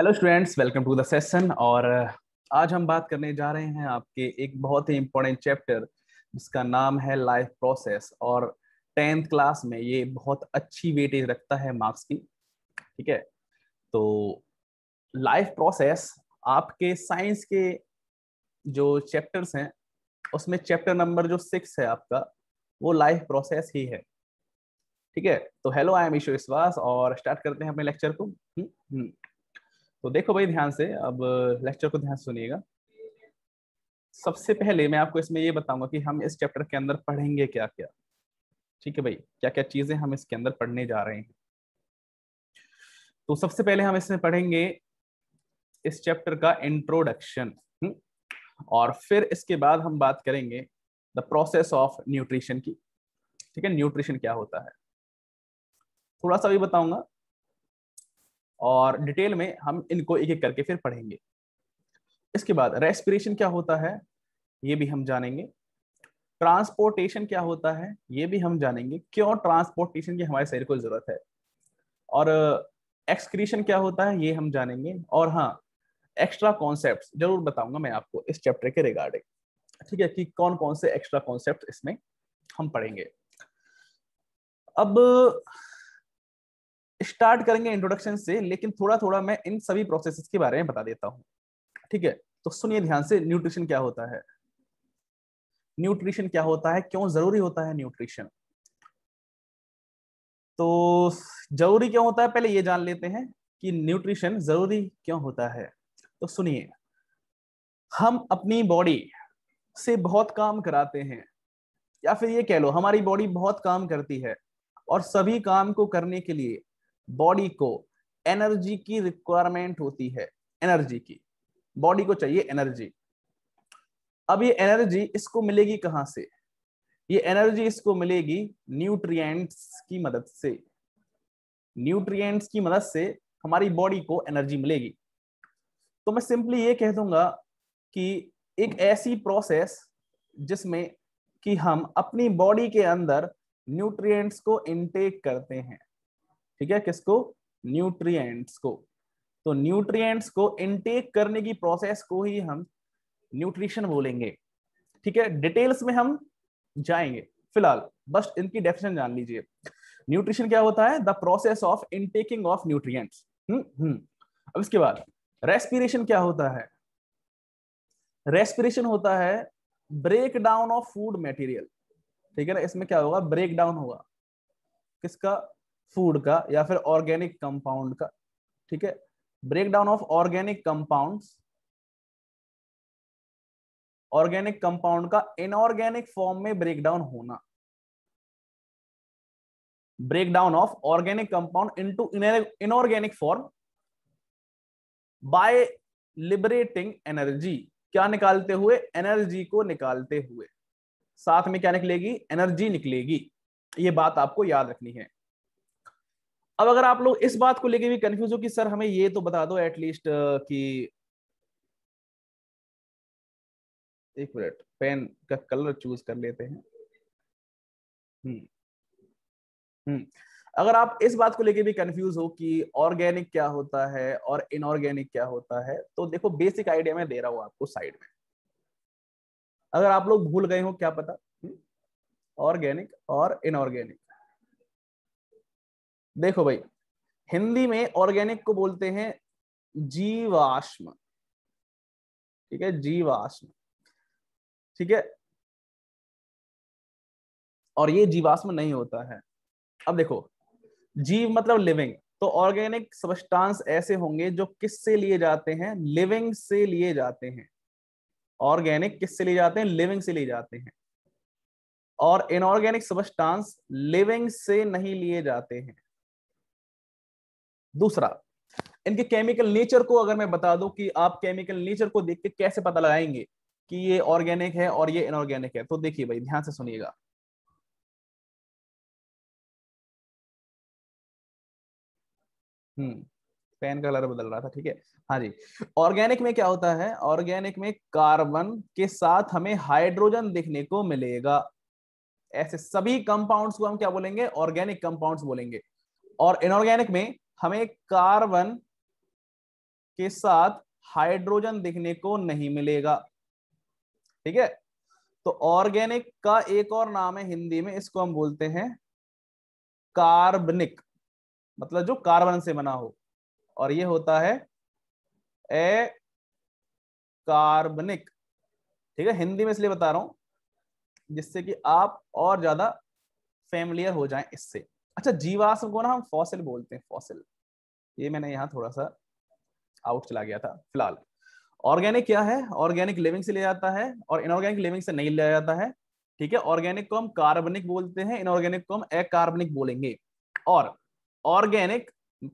Hello students welcome to the session और uh, आज हम बात करने जा रहे हैं आपके एक बहुत ही इम्पोर्टेंट चैप्टर जिसका नाम है लाइफ प्रोसेस और टेंथ क्लास में ये बहुत अच्छी वेटेज रखता है मार्क्स की ठीक है तो लाइफ प्रोसेस आपके साइंस के जो चैप्टर्स हैं उसमें चैप्टर नंबर जो सिक्स है आपका वो लाइफ प्रोसेस ही है ठीक है तो हेलो आई एम ईशो विश्वास और स्टार्ट करते हैं अपने लेक्चर को हुँ, हम्म, हुँ. हम्म। तो देखो भाई ध्यान से अब लेक्चर को ध्यान सुनिएगा सबसे पहले मैं आपको इसमें ये बताऊंगा कि हम इस चैप्टर के अंदर पढ़ेंगे क्या क्या ठीक है भाई क्या क्या चीजें हम इसके अंदर पढ़ने जा रहे हैं तो सबसे पहले हम इसमें पढ़ेंगे इस चैप्टर का इंट्रोडक्शन हम्म? और फिर इसके बाद हम बात करेंगे द प्रोसेस ऑफ न्यूट्रिशन की ठीक है न्यूट्रिशन क्या होता है थोड़ा सा भी बताऊंगा और डिटेल में हम इनको एक एक करके फिर पढ़ेंगे इसके बाद रेस्पिरेशन क्या होता है ये भी हम जानेंगे ट्रांसपोर्टेशन क्या होता है ये भी हम जानेंगे क्यों ट्रांसपोर्टेशन की हमारे शरीर को ज़रूरत है और एक्सक्रीशन क्या होता है ये हम जानेंगे और हाँ एक्स्ट्रा कॉन्सेप्ट जरूर बताऊंगा मैं आपको इस चैप्टर के रिगार्डिंग ठीक है कि कौन कौन से एक्स्ट्रा कॉन्सेप्ट इसमें हम पढ़ेंगे अब स्टार्ट करेंगे इंट्रोडक्शन से लेकिन थोड़ा थोड़ा मैं इन सभी प्रोसेस के बारे में बता देता हूँ ठीक है तो सुनिए ध्यान से न्यूट्रिशन क्या होता है न्यूट्रिशन क्या होता है क्यों जरूरी होता है न्यूट्रिशन तो जरूरी क्यों होता है पहले ये जान लेते हैं कि न्यूट्रिशन जरूरी क्यों होता है तो सुनिए हम अपनी बॉडी से बहुत काम कराते हैं या फिर ये कह लो हमारी बॉडी बहुत काम करती है और सभी काम को करने के लिए बॉडी को एनर्जी की रिक्वायरमेंट होती है एनर्जी की बॉडी को चाहिए एनर्जी अब ये एनर्जी इसको मिलेगी कहां से ये एनर्जी इसको मिलेगी न्यूट्रिएंट्स की मदद से न्यूट्रिएंट्स की मदद से हमारी बॉडी को एनर्जी मिलेगी तो मैं सिंपली ये कह दूंगा कि एक ऐसी प्रोसेस जिसमें कि हम अपनी बॉडी के अंदर न्यूट्रिएंट्स को इनटेक करते हैं ठीक है किसको न्यूट्रिएंट्स को तो न्यूट्रिएंट्स को इनटेक करने की प्रोसेस को ही हम न्यूट्रिशन बोलेंगे ठीक है डिटेल्स में हम जाएंगे फिलहाल बस इनकी डेफिनेशन जान लीजिए न्यूट्रिशन क्या होता है the process of intaking of nutrients अब इसके बाद रेस्पिरेशन क्या होता है रेस्पिरेशन होता है break down of food material ठीक है ना इसमें क्या होगा ब्रेक डाउन होगा किसका फूड का या फिर ऑर्गेनिक कंपाउंड का ठीक है break down of organic compound organic compound का इनऑर्गेनिक फॉर्म में ब्रेक डाउन होना break down of organic compound into inorganic form by liberating energy क्या निकालते हुए एनर्जी को निकालते हुए साथ में क्या निकलेगी एनर्जी निकलेगी ये बात आपको याद रखनी है अब अगर आप लोग इस बात को लेके भी कंफ्यूज हो कि सर हमें ये तो बता दो एटलीस्ट uh, कि एक मिनट पेन का कलर चूज कर लेते हैं हम्म हम्म अगर आप इस बात को लेके भी कंफ्यूज हो कि ऑर्गेनिक क्या होता है और इनऑर्गेनिक क्या होता है तो देखो बेसिक आइडिया मैं दे रहा हूं आपको साइड में अगर आप लोग भूल गए हो क्या पता ऑर्गेनिक हम्म, और इनऑर्गेनिक देखो भाई हिंदी में ऑर्गेनिक को बोलते हैं जीवाश्म ठीक है जीवाश्म ठीक है और ये जीवाश्म नहीं होता है अब देखो जीव मतलब लिविंग तो ऑर्गेनिक सबस्टांस ऐसे होंगे जो किससे लिए जाते हैं लिविंग से लिए जाते हैं ऑर्गेनिक किससे लिए जाते हैं लिविंग से लिए जाते हैं और इनऑर्गेनिक सबस्टांस लिविंग से नहीं लिए जाते हैं दूसरा इनके केमिकल नेचर को अगर मैं बता दूं कि आप केमिकल नेचर को देख के कैसे पता लगाएंगे कि ये ऑर्गेनिक है और ये इनऑर्गेनिक है तो देखिए भाई ध्यान से सुनिएगा हम्म पेन कलर बदल रहा था ठीक है हाँ जी ऑर्गेनिक में क्या होता है ऑर्गेनिक में कार्बन के साथ हमें हाइड्रोजन देखने को मिलेगा ऐसे सभी कंपाउंड्स को हम क्या बोलेंगे ऑर्गेनिक कंपाउंड्स बोलेंगे और इनऑर्गेनिक में हमें कार्बन के साथ हाइड्रोजन दिखने को नहीं मिलेगा ठीक है तो ऑर्गेनिक का एक और नाम है हिंदी में इसको हम बोलते हैं कार्बनिक मतलब जो कार्बन से बना हो और ये होता है ए कार्बनिक ठीक है हिंदी में इसलिए बता रहा हूं जिससे कि आप और ज्यादा फेमिलियर हो जाएं इससे अच्छा जीवाश्म को ना हम फॉसिल बोलते हैं फॉसिल ये मैंने यहाँ थोड़ा सा आउट चला गया था फिलहाल ऑर्गेनिक क्या है ऑर्गेनिक लिविंग से लिया जाता है और इनऑर्गेनिक लिविंग से नहीं लिया जाता है ठीक है ऑर्गेनिक को हम कार्बनिक बोलते हैं इनऑर्गेनिक को हम कार्बनिक बोलेंगे और ऑर्गेनिक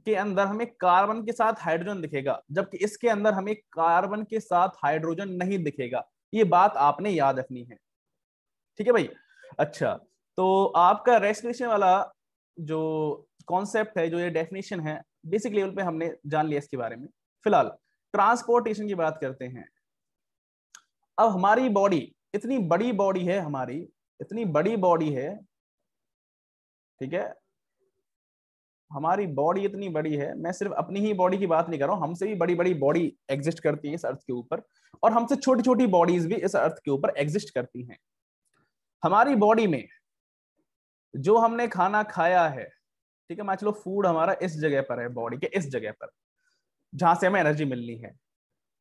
के अंदर हमें कार्बन के साथ हाइड्रोजन दिखेगा जबकि इसके अंदर हमें कार्बन के साथ हाइड्रोजन नहीं दिखेगा ये बात आपने याद रखनी है ठीक है भाई अच्छा तो आपका रेस्पिरेशन वाला जो कॉन्सेप्ट है जो ये डेफिनेशन है बेसिक लेवल पे हमने जान लिया इसके बारे में फिलहाल ट्रांसपोर्टेशन की बात करते हैं अब हमारी बॉडी इतनी बड़ी बॉडी है हमारी इतनी बड़ी बॉडी है ठीक है हमारी बॉडी इतनी बड़ी है मैं सिर्फ अपनी ही बॉडी की बात नहीं कर रहा हूं हमसे भी बड़ी बड़ी बॉडी एग्जिस्ट करती है इस अर्थ के ऊपर और हमसे छोटी छोटी बॉडीज भी इस अर्थ के ऊपर एग्जिस्ट करती हैं हमारी बॉडी में जो हमने खाना खाया है ठीक है मैं चलो फूड हमारा इस जगह पर है बॉडी के इस जगह पर जहां से हमें एनर्जी मिलनी है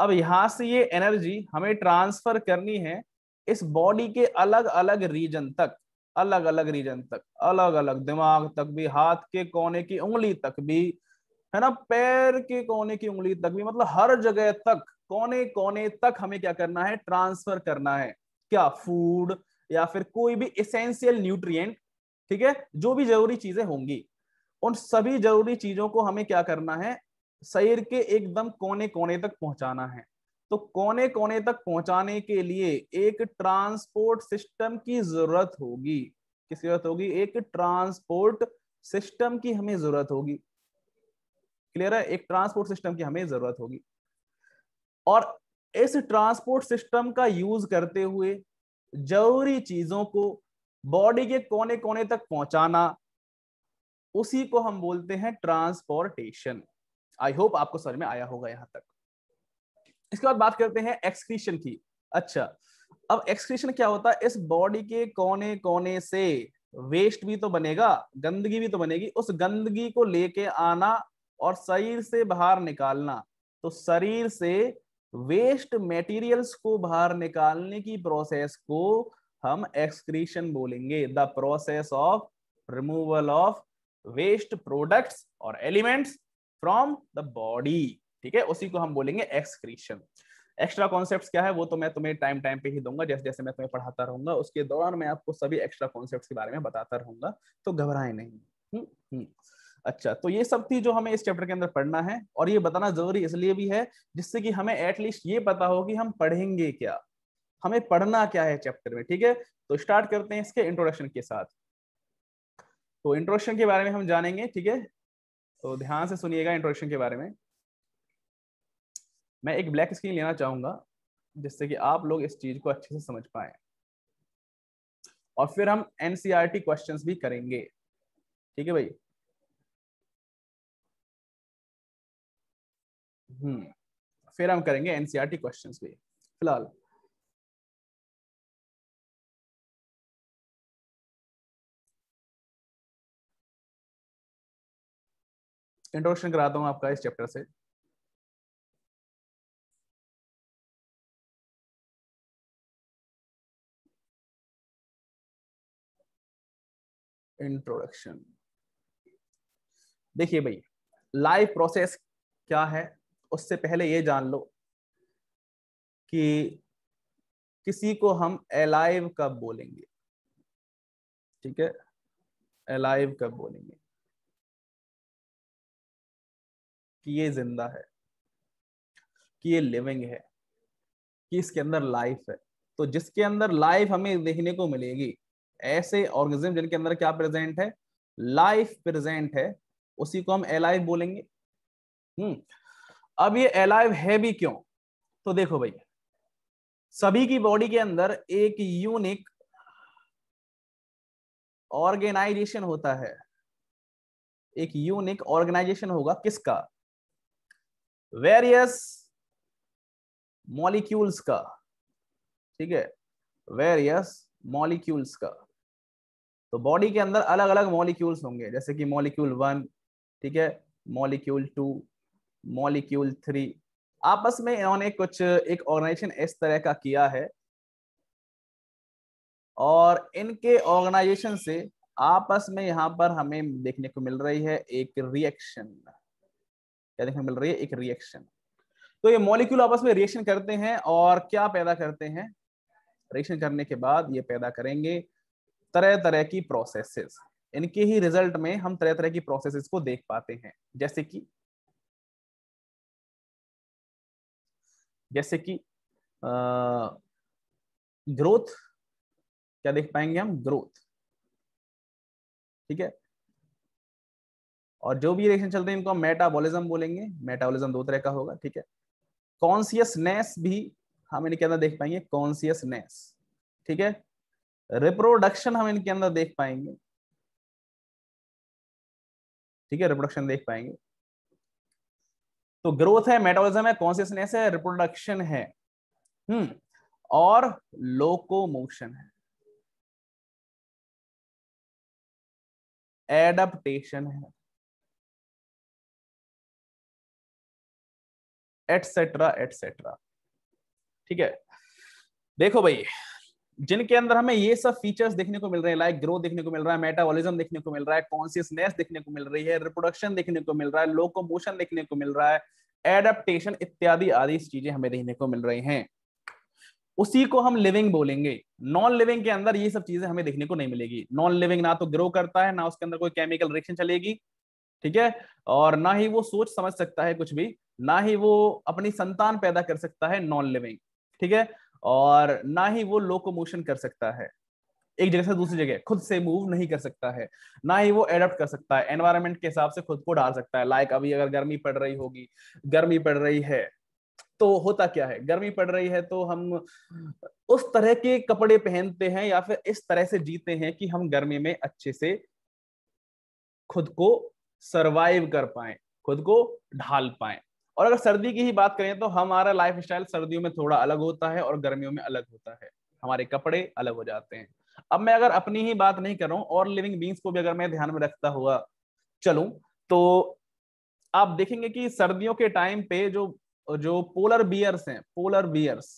अब यहां से ये एनर्जी हमें ट्रांसफर करनी है इस बॉडी के अलग अलग रीजन तक अलग अलग रीजन तक अलग अलग दिमाग तक भी हाथ के कोने की उंगली तक भी है ना पैर के कोने की उंगली तक भी मतलब हर जगह तक कोने कोने तक हमें क्या करना है ट्रांसफर करना है क्या फूड या फिर कोई भी इसेंशियल न्यूट्रिएंट ठीक है जो भी जरूरी चीजें होंगी उन सभी जरूरी चीजों को हमें क्या करना है शरीर के एकदम कोने कोने तक पहुंचाना है तो कोने कोने तक पहुंचाने के लिए एक ट्रांसपोर्ट सिस्टम की जरूरत होगी किस जरूरत होगी एक ट्रांसपोर्ट सिस्टम की हमें जरूरत होगी क्लियर है एक ट्रांसपोर्ट सिस्टम की हमें जरूरत होगी और इस ट्रांसपोर्ट सिस्टम का यूज करते हुए जरूरी चीजों को बॉडी के कोने कोने तक पहुंचाना उसी को हम बोलते हैं ट्रांसपोर्टेशन आई होप आपको समझ में आया होगा यहां तक इसके बाद बात करते हैं एक्सक्रीशन की अच्छा अब एक्सक्रीशन क्या होता है इस बॉडी के कोने कोने से वेस्ट भी तो बनेगा गंदगी भी तो बनेगी उस गंदगी को लेके आना और शरीर से बाहर निकालना तो शरीर से वेस्ट मटेरियल्स को बाहर निकालने की प्रोसेस को हम एक्सक्रीशन बोलेंगे the process of removal of waste products और एलिमेंट्स फ्रॉम द बॉडी ठीक है उसी को हम बोलेंगे एक्सक्रीशन एक्स्ट्रा कॉन्सेप्ट्स क्या है वो तो मैं तुम्हें टाइम टाइम पे ही दूंगा जैसे जैसे मैं तुम्हें पढ़ाता रहूंगा उसके दौरान मैं आपको सभी एक्स्ट्रा कॉन्सेप्ट्स के बारे में बताता रहूंगा तो घबराए नहीं हुँ, हम्म, हुँ. हम्म. अच्छा तो ये सब थी जो हमें इस चैप्टर के अंदर पढ़ना है और ये बताना जरूरी इसलिए भी है जिससे कि हमें एटलीस्ट ये पता हो कि हम पढ़ेंगे क्या हमें पढ़ना क्या है चैप्टर में ठीक है तो स्टार्ट करते हैं इसके इंट्रोडक्शन के साथ तो इंट्रोडक्शन के बारे में हम जानेंगे ठीक है तो ध्यान से सुनिएगा इंट्रोडक्शन के बारे में मैं एक ब्लैक स्क्रीन लेना चाहूंगा जिससे कि आप लोग इस चीज को अच्छे से समझ पाए और फिर हम एनसीईआरटी क्वेश्चंस e भी करेंगे ठीक है भाई हम्म फिर हम करेंगे एनसीआरटी क्वेश्चंस e भी फिलहाल इंट्रोडक्शन कराता हूँ आपका इस चैप्टर से इंट्रोडक्शन देखिए भाई लाइव प्रोसेस क्या है उससे पहले ये जान लो कि किसी को हम एलाइव कब बोलेंगे ठीक है एलाइव कब बोलेंगे कि ये जिंदा है कि ये लिविंग है कि इसके अंदर लाइफ है तो जिसके अंदर लाइफ हमें देखने को मिलेगी ऐसे ऑर्गेनिज्म जिनके अंदर क्या प्रेजेंट है लाइफ प्रेजेंट है उसी को हम एलाइव बोलेंगे हम्म अब ये एलाइव है भी क्यों तो देखो भाई सभी की बॉडी के अंदर एक यूनिक ऑर्गेनाइजेशन होता है एक यूनिक ऑर्गेनाइजेशन होगा किसका वेरियस मॉलिक्यूल्स का ठीक है वेरियस मॉलिक्यूल्स का तो बॉडी के अंदर अलग अलग मॉलिक्यूल्स होंगे जैसे कि मॉलिक्यूल वन ठीक है मॉलिक्यूल टू मॉलिक्यूल थ्री आपस में इन्होंने कुछ एक ऑर्गेनाइजेशन इस तरह का किया है और इनके ऑर्गेनाइजेशन से आपस में यहां पर हमें देखने को मिल रही है एक रिएक्शन क्या देखने मिल रही है एक रिएक्शन तो ये मॉलिक्यूल आपस में रिएक्शन करते हैं और क्या पैदा करते हैं रिएक्शन करने के बाद ये पैदा करेंगे तरह तरह की प्रोसेसेस इनके ही रिजल्ट में हम तरह तरह की प्रोसेसेस को देख पाते हैं जैसे कि जैसे कि ग्रोथ क्या देख पाएंगे हम ग्रोथ ठीक है और जो भी रिएक्शन चल हैं इनको हम मेटाबॉलिज्म बोलेंगे मेटाबॉलिज्म दो तरह का होगा ठीक है कॉन्सियसनेस भी हम इनके अंदर देख पाएंगे कॉन्सियसनेस ठीक है रिप्रोडक्शन हम इनके अंदर देख पाएंगे ठीक है रिप्रोडक्शन देख पाएंगे तो ग्रोथ है मेटाबॉलिज्म है कॉन्सियसनेस है रिप्रोडक्शन है हम्म और लोकोमोशन है एडप्टेशन है एटसेट्रा एटसेट्रा ठीक है देखो भाई जिनके अंदर हमें ये सब फीचर्स देखने को मिल रहे हैं लाइक ग्रोथ देखने को मिल रहा है मेटाबॉलिज्म देखने को मिल रहा है कॉन्सियसनेस देखने को मिल रही है रिप्रोडक्शन देखने को मिल रहा है लोकोमोशन देखने को मिल रहा है एडेप्टेशन इत्यादि आदि चीजें हमें देखने को मिल रही हैं उसी को हम लिविंग बोलेंगे नॉन लिविंग के अंदर ये सब चीजें हमें देखने को नहीं मिलेगी नॉन लिविंग ना तो ग्रो करता है ना उसके अंदर कोई केमिकल रिएक्शन चलेगी ठीक है और ना ही वो सोच समझ सकता है कुछ भी ना ही वो अपनी संतान पैदा कर सकता है नॉन लिविंग ठीक है और ना ही वो लोकोमोशन कर सकता है एक जगह से दूसरी जगह खुद से मूव नहीं कर सकता है ना ही वो एडप्ट कर सकता है एनवायरमेंट के हिसाब से खुद को डाल सकता है लाइक अभी अगर गर्मी पड़ रही होगी गर्मी पड़ रही है तो होता क्या है गर्मी पड़ रही है तो हम उस तरह के कपड़े पहनते हैं या फिर इस तरह से जीते हैं कि हम गर्मी में अच्छे से खुद को सरवाइव कर पाए खुद को ढाल पाए और अगर सर्दी की ही बात करें तो हमारा लाइफ स्टाइल सर्दियों में थोड़ा अलग होता है और गर्मियों में अलग होता है हमारे कपड़े अलग हो जाते हैं अब मैं अगर अपनी ही बात नहीं करूं और लिविंग बींग्स को भी अगर मैं ध्यान में रखता हुआ चलूं तो आप देखेंगे कि सर्दियों के टाइम पे जो जो पोलर बियर्स हैं पोलर बियर्स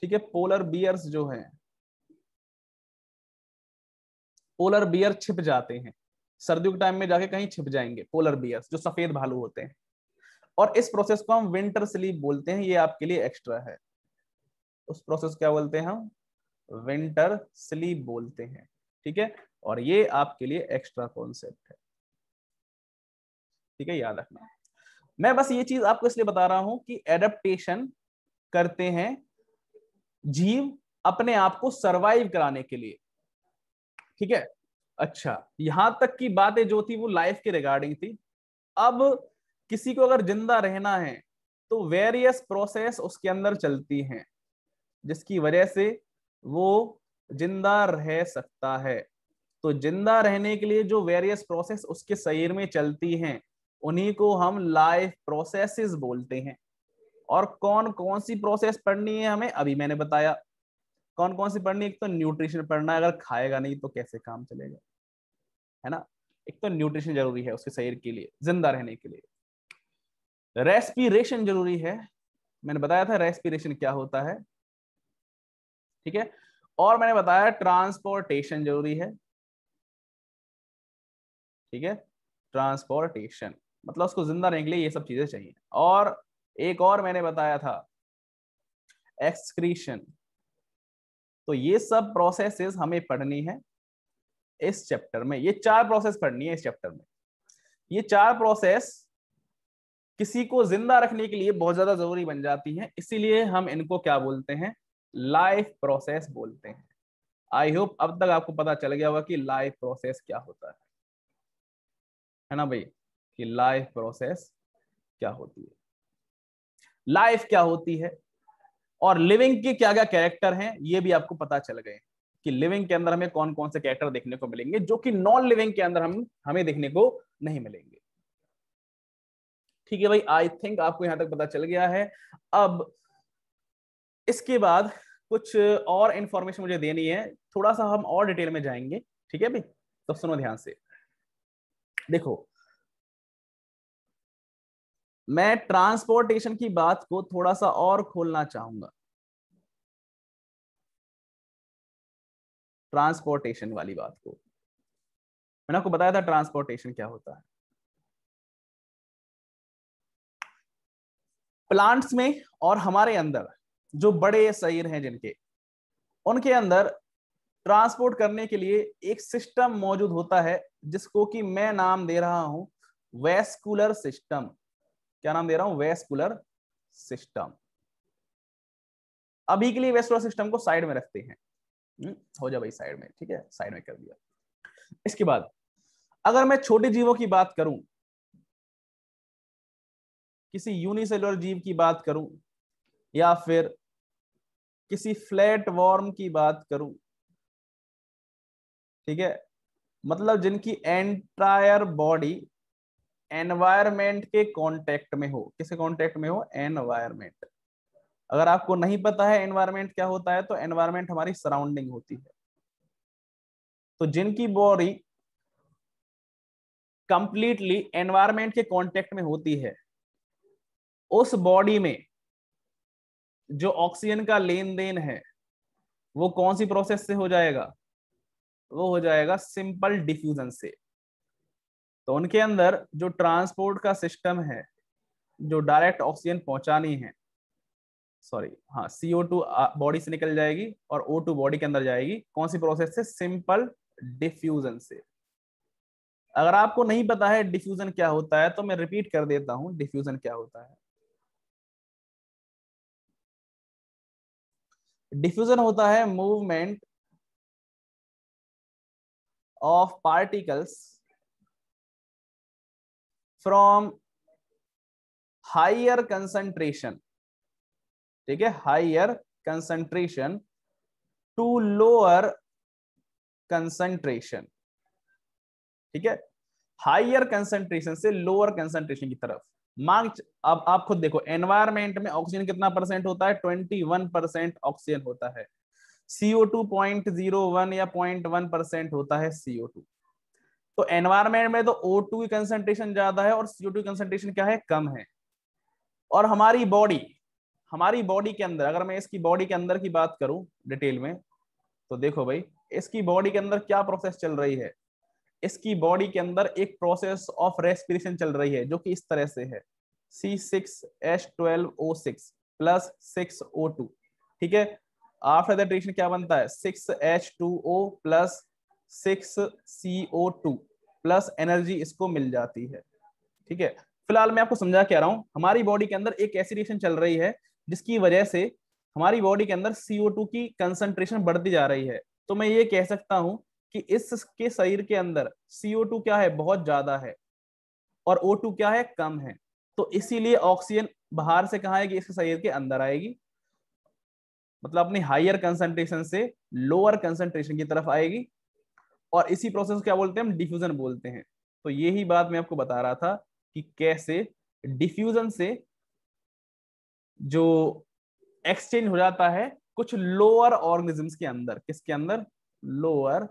ठीक है पोलर बियर्स जो हैं पोलर बियर छिप जाते हैं सर्दियों के टाइम में जाके कहीं छिप जाएंगे पोलर बियर्स जो सफेद भालू होते हैं और इस प्रोसेस को हम विंटर स्लीप बोलते हैं ये आपके लिए एक्स्ट्रा है उस प्रोसेस क्या बोलते हैं हम विंटर स्लीप बोलते हैं ठीक है और ये आपके लिए एक्स्ट्रा कॉन्सेप्ट है ठीक है याद रखना मैं बस ये चीज आपको इसलिए बता रहा हूं कि एडेप्टेशन करते हैं जीव अपने आप को सरवाइव कराने के लिए ठीक है अच्छा यहां तक की बातें जो थी वो लाइफ के रिगार्डिंग थी अब किसी को अगर जिंदा रहना है तो वेरियस प्रोसेस उसके अंदर चलती हैं जिसकी वजह से वो जिंदा रह सकता है तो जिंदा रहने के लिए जो वेरियस प्रोसेस उसके शरीर में चलती हैं उन्हीं को हम लाइफ प्रोसेसेस बोलते हैं और कौन कौन सी प्रोसेस पढ़नी है हमें अभी मैंने बताया कौन कौन सी पढ़नी है एक तो न्यूट्रिशन पढ़ना है अगर खाएगा नहीं तो कैसे काम चलेगा है ना एक तो न्यूट्रिशन जरूरी है उसके शरीर के लिए जिंदा रहने के लिए रेस्पिरेशन जरूरी है मैंने बताया था रेस्पिरेशन क्या होता है ठीक है और मैंने बताया ट्रांसपोर्टेशन जरूरी है ठीक है ट्रांसपोर्टेशन मतलब उसको जिंदा रहने के लिए ये सब चीजें चाहिए और एक और मैंने बताया था एक्सक्रीशन तो ये सब प्रोसेसेस हमें पढ़नी है इस चैप्टर में ये चार प्रोसेस पढ़नी है इस चैप्टर में ये चार प्रोसेस किसी को जिंदा रखने के लिए बहुत ज्यादा जरूरी बन जाती है इसीलिए हम इनको क्या बोलते हैं लाइफ प्रोसेस बोलते हैं आई होप अब तक आपको पता चल गया होगा कि लाइफ प्रोसेस क्या होता है है ना भाई कि लाइफ प्रोसेस क्या होती है लाइफ क्या होती है और लिविंग के क्या क्या कैरेक्टर हैं ये भी आपको पता चल गए कि लिविंग के अंदर हमें कौन कौन से कैरेक्टर देखने को मिलेंगे जो कि नॉन लिविंग के अंदर हम हमें देखने को नहीं मिलेंगे ठीक है भाई आई थिंक आपको यहां तक पता चल गया है अब इसके बाद कुछ और इंफॉर्मेशन मुझे देनी है थोड़ा सा हम और डिटेल में जाएंगे ठीक है भाई तो सुनो ध्यान से देखो मैं ट्रांसपोर्टेशन की बात को थोड़ा सा और खोलना चाहूंगा ट्रांसपोर्टेशन वाली बात को मैंने आपको बताया था ट्रांसपोर्टेशन क्या होता है प्लांट्स में और हमारे अंदर जो बड़े शरीर हैं जिनके उनके अंदर ट्रांसपोर्ट करने के लिए एक सिस्टम मौजूद होता है जिसको कि मैं नाम दे रहा हूं वेस्कुलर सिस्टम क्या नाम दे रहा हूं वेस्कुलर सिस्टम अभी के लिए वेस्कुलर सिस्टम को साइड में रखते हैं हम्म, हो जा भाई साइड में ठीक है साइड में कर दिया इसके बाद अगर मैं छोटे जीवों की बात करूं किसी यूनिसेलुलर जीव की बात करूं या फिर किसी फ्लैट वॉर्म की बात करूं ठीक है मतलब जिनकी एंटायर बॉडी एनवायरमेंट के कांटेक्ट में हो किसे कांटेक्ट में हो एनवायरमेंट अगर आपको नहीं पता है एनवायरमेंट क्या होता है तो एनवायरमेंट हमारी सराउंडिंग होती है तो जिनकी बॉडी कंप्लीटली एनवायरमेंट के कांटेक्ट में होती है उस बॉडी में जो ऑक्सीजन का लेन देन है वो कौन सी प्रोसेस से हो जाएगा वो हो जाएगा सिंपल डिफ्यूजन से तो उनके अंदर जो ट्रांसपोर्ट का सिस्टम है जो डायरेक्ट ऑक्सीजन पहुंचानी है सॉरी हाँ सीओ टू बॉडी से निकल जाएगी और ओ टू बॉडी के अंदर जाएगी कौन सी प्रोसेस से सिंपल डिफ्यूजन से अगर आपको नहीं पता है डिफ्यूजन क्या होता है तो मैं रिपीट कर देता हूं डिफ्यूजन क्या होता है डिफ्यूजन होता है movement of particles from higher concentration ठीक है higher concentration to lower concentration ठीक है हाइयर कंसंट्रेशन से लोअर कंसंट्रेशन की तरफ मार्च अब आप खुद देखो एनवायरमेंट में ऑक्सीजन कितना परसेंट होता है ट्वेंटी वन परसेंट ऑक्सीजन होता है CO two point zero one या पॉइंट वन परसेंट होता है सीओ टू तो एनवायरमेंट में तो ओ टू की कंसेंट्रेशन ज्यादा है और सीओ टू कंसेंट्रेशन क्या है कम है और हमारी बॉडी हमारी बॉडी के अंदर अगर मैं इसकी बॉडी के अंदर की बात करूं डिटेल में तो देखो भाई इसकी बॉडी के अंदर क्या प्रोसेस चल रही है इसकी बॉडी के अंदर एक प्रोसेस ऑफ रेस्पिरेशन चल रही है जो कि इस तरह से है C six H twelve O six plus six O two ठीक है आफ्टर दैट रिएक्शन क्या बनता है six H two O plus six C O two plus energy इसको मिल जाती है ठीक है फिलहाल मैं आपको समझा क्या रहा हूं हमारी बॉडी के अंदर एक ऐसी रिएक्शन चल रही है जिसकी वजह से हमारी बॉडी के अंदर सीओ टू की कंसंट्रेशन बढ़ती जा रही है तो मैं ये कह सकता हूं कि इसके शरीर के अंदर CO2 क्या है बहुत ज्यादा है और O2 क्या है कम है तो इसीलिए ऑक्सीजन बाहर से कहा है कि इसके शरीर के अंदर आएगी मतलब अपनी हायर कंसंट्रेशन से लोअर कंसंट्रेशन की तरफ आएगी और इसी प्रोसेस क्या बोलते हैं हम डिफ्यूजन बोलते हैं तो यही बात मैं आपको बता रहा था कि कैसे डिफ्यूजन से जो एक्सचेंज हो जाता है कुछ लोअर ऑर्गेनिजम्स के अंदर किसके अंदर लोअर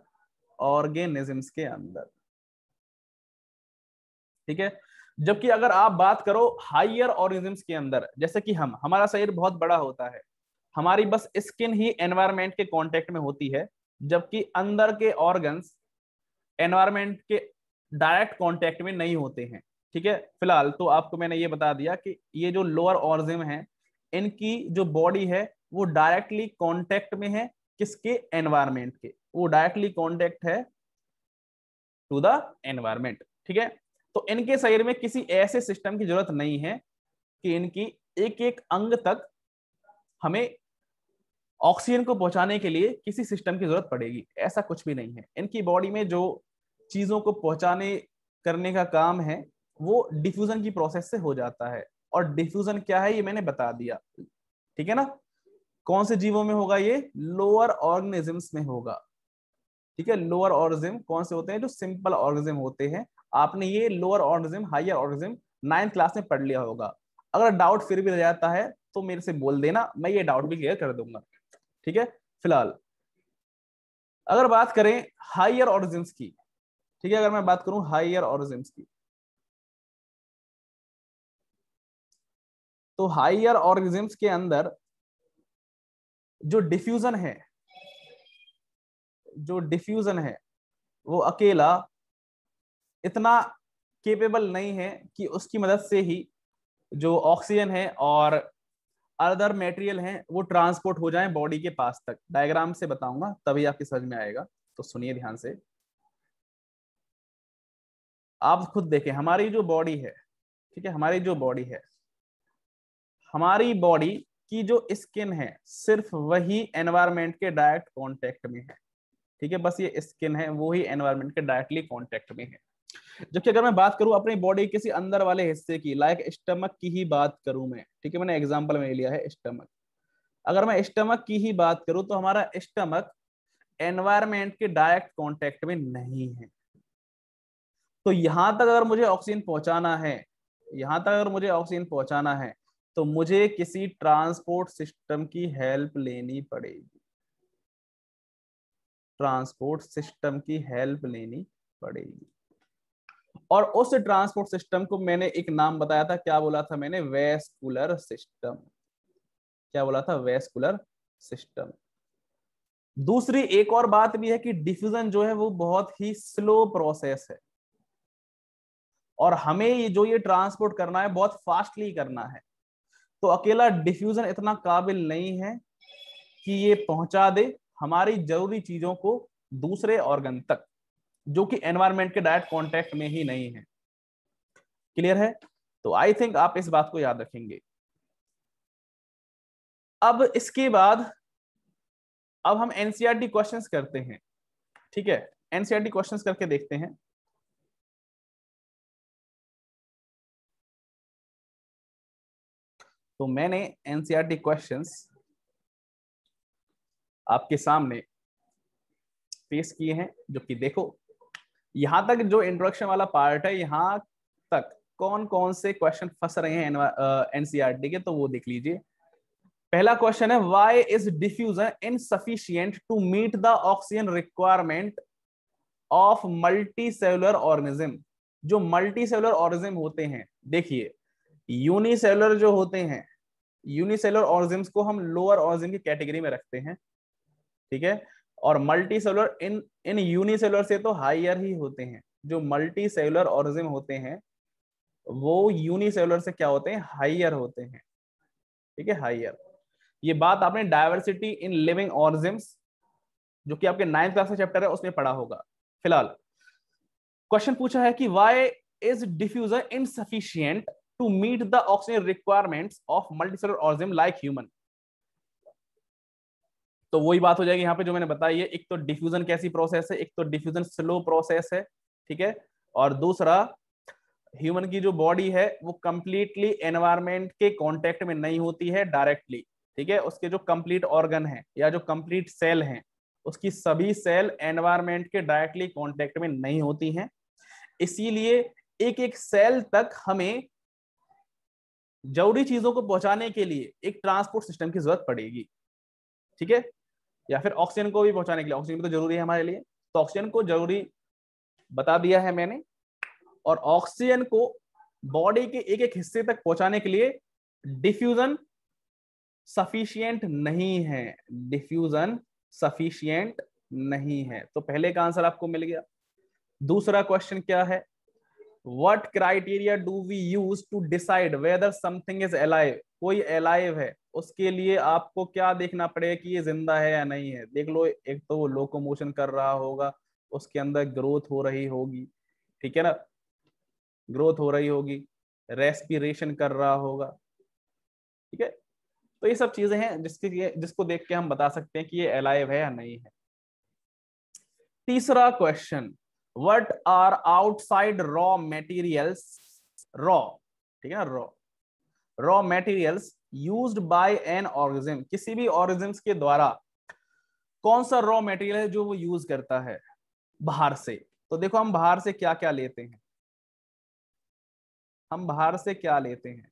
ऑर्गेनिजम्स के अंदर ठीक है जबकि अगर आप बात करो हाइयर ऑर्गेनिजम्स के अंदर जैसे कि हम हमारा शरीर बहुत बड़ा होता है हमारी बस स्किन ही एनवायरमेंट के कांटेक्ट में होती है जबकि अंदर के ऑर्गन्स एनवायरमेंट के डायरेक्ट कांटेक्ट में नहीं होते हैं ठीक है फिलहाल तो आपको मैंने ये बता दिया कि ये जो लोअर ऑर्जिम है इनकी जो बॉडी है वो डायरेक्टली कांटेक्ट में है किसके एनवायरमेंट के वो डायरेक्टली कॉन्टेक्ट है टू द एनवायरमेंट ठीक है तो इनके शरीर में किसी ऐसे सिस्टम की जरूरत नहीं है कि इनकी एक एक अंग तक हमें ऑक्सीजन को पहुंचाने के लिए किसी सिस्टम की जरूरत पड़ेगी ऐसा कुछ भी नहीं है इनकी बॉडी में जो चीजों को पहुंचाने करने का काम है वो डिफ्यूजन की प्रोसेस से हो जाता है और डिफ्यूजन क्या है ये मैंने बता दिया ठीक है ना कौन से जीवों में होगा ये लोअर ऑर्गेनिजम्स में होगा ठीक है लोअर ऑर्गेजम कौन से होते हैं जो सिंपल ऑर्गेजम होते हैं आपने ये lower organism higher organism ninth class में पढ़ लिया होगा अगर डाउट फिर भी रह जाता है तो मेरे से बोल देना मैं ये डाउट भी क्लियर कर दूंगा ठीक है फिलहाल अगर बात करें हाइयर ऑर्गेजम्स की ठीक है अगर मैं बात करूं हायर ऑर्गेजम्स की तो हाइयर ऑर्गेजम्स के अंदर जो डिफ्यूजन है जो डिफ्यूजन है वो अकेला इतना केपेबल नहीं है कि उसकी मदद से ही जो ऑक्सीजन है और अदर मेटेरियल है वो ट्रांसपोर्ट हो जाए बॉडी के पास तक डायग्राम से बताऊंगा तभी आपके समझ में आएगा तो सुनिए ध्यान से आप खुद देखें हमारी जो बॉडी है ठीक है हमारी जो बॉडी है हमारी बॉडी की जो स्किन है सिर्फ वही एनवायरमेंट के डायरेक्ट कांटेक्ट में है ठीक है बस ये स्किन है वो ही एनवायरमेंट के डायरेक्टली कॉन्टेक्ट में है जबकि अगर मैं बात करूं अपनी बॉडी किसी अंदर वाले हिस्से की लाइक स्टमक की ही बात करूं मैं ठीक है मैंने एग्जाम्पल में लिया है स्टमक अगर मैं स्टमक की ही बात करूं तो हमारा स्टमक एनवायरमेंट के डायरेक्ट कॉन्टेक्ट में नहीं है तो यहां तक अगर मुझे ऑक्सीजन पहुंचाना है यहां तक अगर मुझे ऑक्सीजन पहुंचाना है तो मुझे किसी ट्रांसपोर्ट सिस्टम की हेल्प लेनी पड़ेगी ट्रांसपोर्ट सिस्टम की हेल्प लेनी पड़ेगी और उस ट्रांसपोर्ट सिस्टम को मैंने एक नाम बताया था क्या बोला था मैंने वेस्कुलर सिस्टम क्या बोला था वेस्कुलर सिस्टम दूसरी एक और बात भी है कि डिफ्यूजन जो है वो बहुत ही स्लो प्रोसेस है और हमें ये जो ये ट्रांसपोर्ट करना है बहुत फास्टली करना है तो अकेला डिफ्यूजन इतना काबिल नहीं है कि ये पहुंचा दे हमारी जरूरी चीजों को दूसरे ऑर्गन तक जो कि एनवायरमेंट के डायरेक्ट कॉन्टेक्ट में ही नहीं है क्लियर है तो आई थिंक आप इस बात को याद रखेंगे अब इसके बाद अब हम एनसीआरटी क्वेश्चंस e करते हैं ठीक है एनसीआरटी क्वेश्चंस e करके देखते हैं तो मैंने एनसीआरटी क्वेश्चंस आपके सामने पेश किए हैं जो कि देखो यहां तक जो इंट्रोडक्शन वाला पार्ट है यहां तक कौन कौन से क्वेश्चन फंस रहे हैं एनसीआरटी e के तो वो देख लीजिए पहला क्वेश्चन है why is diffusion insufficient to meet the oxygen requirement of multi cellular organism जो मल्टी सेलुलर ऑर्गेनिज्म होते हैं देखिए यूनिसेलर जो होते हैं यूनिसेलर ऑर्गेनिज्म को हम लोअर ऑर्गेनिज्म की कैटेगरी में रखते हैं ठीक है और मल्टी सेलर इन इन यूनिसेलर से तो हायर ही होते हैं जो मल्टी सेलर ऑर्जिम होते हैं वो यूनिसेलर से क्या होते हैं हायर होते हैं ठीक है हायर ये बात आपने डायवर्सिटी इन लिविंग ऑर्जिम्स जो कि आपके नाइन्थ क्लास का चैप्टर है उसमें पढ़ा होगा फिलहाल क्वेश्चन पूछा है कि why is diffusion insufficient to meet the oxygen requirements of multicellular organism like human तो वही बात हो जाएगी यहाँ पे जो मैंने बताई है एक तो डिफ्यूजन कैसी प्रोसेस है एक तो डिफ्यूजन स्लो प्रोसेस है ठीक है और दूसरा ह्यूमन की जो बॉडी है वो कंप्लीटली एनवायरमेंट के कॉन्टेक्ट में नहीं होती है डायरेक्टली ठीक है उसके जो कंप्लीट ऑर्गन है या जो कंप्लीट सेल है उसकी सभी सेल एनवायरमेंट के डायरेक्टली कॉन्टेक्ट में नहीं होती है इसीलिए एक एक सेल तक हमें जरूरी चीजों को पहुंचाने के लिए एक ट्रांसपोर्ट सिस्टम की जरूरत पड़ेगी ठीक है या फिर ऑक्सीजन को भी पहुंचाने के लिए ऑक्सीजन तो जरूरी है हमारे लिए तो ऑक्सीजन को जरूरी बता दिया है मैंने और ऑक्सीजन को बॉडी के एक एक हिस्से तक पहुंचाने के लिए डिफ्यूजन सफिशियंट नहीं है डिफ्यूजन सफिशियंट नहीं है तो पहले का आंसर आपको मिल गया दूसरा क्वेश्चन क्या है what criteria do we use to decide whether something is alive कोई अलाइव है उसके लिए आपको क्या देखना पड़ेगा कि ये जिंदा है या नहीं है देख लो एक तो वो लोकोमोशन कर रहा होगा उसके अंदर ग्रोथ हो रही होगी ठीक है ना ग्रोथ हो रही होगी रेस्पिरेशन कर रहा होगा ठीक है तो ये सब चीजें हैं जिसके जिसको देख के हम बता सकते हैं कि ये अलाइव है या नहीं है तीसरा question what are outside raw materials raw ठीक है ना raw raw materials use by an organism किसी भी ऑर्गेनिज्म के द्वारा कौन सा रॉ मेटेरियल है जो वो यूज करता है बाहर से तो देखो हम बाहर से क्या क्या लेते हैं हम बाहर से क्या लेते हैं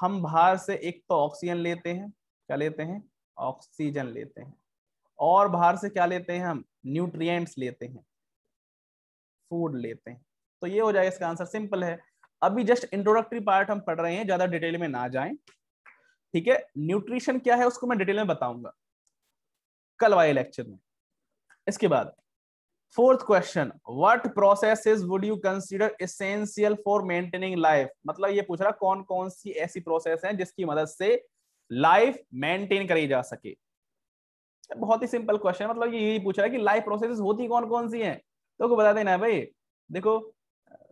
हम बाहर से एक तो ऑक्सीजन लेते हैं क्या लेते हैं ऑक्सीजन लेते हैं और बाहर से क्या लेते हैं हम न्यूट्रिएंट्स लेते हैं फूड लेते हैं तो ये हो जाएगा इसका आंसर सिंपल है अभी जस्ट इंट्रोडक्टरी पार्ट हम पढ़ रहे हैं ज्यादा डिटेल में ना जाए ठीक है न्यूट्रिशन क्या है उसको मैं डिटेल में बताऊंगा कल वाले लेक्चर में इसके बाद fourth question what processes would you consider essential for maintaining life मतलब ये पूछ रहा कौन कौन सी ऐसी प्रोसेस हैं जिसकी मदद से लाइफ मेंटेन करी जा सके बहुत ही सिंपल क्वेश्चन मतलब ये यही पूछ रहा है कि लाइफ प्रोसेसेस होती कौन कौन सी हैं तो को बता देना भाई देखो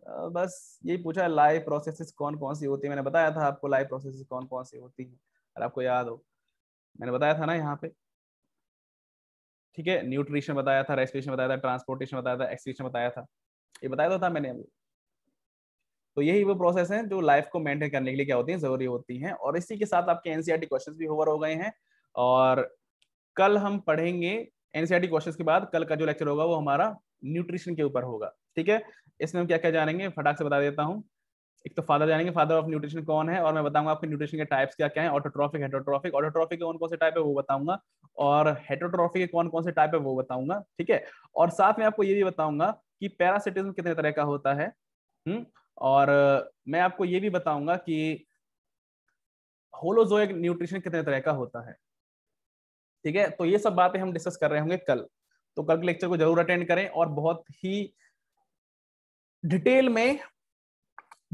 बस यही पूछा लाइव प्रोसेसेस कौन कौन सी होती है मैंने बताया था आपको लाइव प्रोसेसेस कौन कौन सी होती है अगर आपको याद हो मैंने बताया था ना यहाँ पे ठीक है न्यूट्रिशन बताया था रेस्पिरेशन बताया था ट्रांसपोर्टेशन बताया था एक्सक्रीशन बताया था ये बताया तो था मैंने अभी तो यही वो प्रोसेस है जो लाइफ को मेंटेन करने के लिए क्या होती है जरूरी होती हैं और इसी के साथ आपके एनसीआरटी क्वेश्चंस भी होवर हो गए हैं और कल हम पढ़ेंगे एनसीआरटी क्वेश्चंस के बाद कल का जो लेक्चर होगा वो हमारा न्यूट्रिशन के ऊपर होगा ठीक है इसमें हम क्या क्या जानेंगे फटाक से बता देता हूँ एक तो फादर जानेंगे फादर ऑफ न्यूट्रिशन कौन है और मैं बताऊंगा आपके न्यूट्रिशन के टाइप्स क्या क्या है ऑटोट्रॉफिक हेटोट्रॉफिक ऑटोट्रॉफिक कौन कौन से टाइप है वो बताऊंगा और हेटोट्रॉफिक के कौन कौन से टाइप है वो बताऊंगा ठीक है और साथ में आपको ये भी बताऊंगा कि पैरासिटिज्म कितने तरह का होता है हुँ? हम्म? और मैं आपको ये भी बताऊंगा कि होलोजोइक न्यूट्रिशन कितने तरह का होता है ठीक है तो ये सब बातें हम डिस्कस कर रहे होंगे कल तो कल के लेक्चर को जरूर अटेंड करें और बहुत ही डिटेल में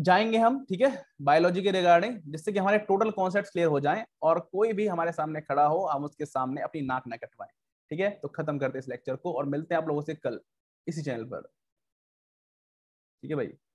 जाएंगे हम ठीक है बायोलॉजी के रिगार्डिंग जिससे कि हमारे टोटल कॉन्सेप्ट क्लियर हो जाएं और कोई भी हमारे सामने खड़ा हो हम उसके सामने अपनी नाक न कटवाएं ठीक है तो खत्म करते हैं इस लेक्चर को और मिलते हैं आप लोगों से कल इसी चैनल पर ठीक है भाई